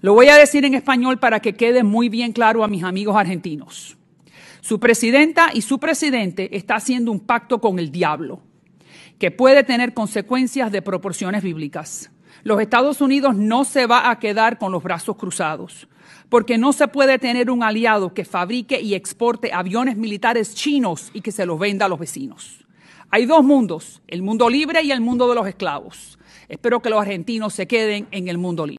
Lo voy a decir en español para que quede muy bien claro a mis amigos argentinos. Su presidenta y su presidente está haciendo un pacto con el diablo que puede tener consecuencias de proporciones bíblicas. Los Estados Unidos no se va a quedar con los brazos cruzados, porque no se puede tener un aliado que fabrique y exporte aviones militares chinos y que se los venda a los vecinos. Hay dos mundos, el mundo libre y el mundo de los esclavos. Espero que los argentinos se queden en el mundo libre.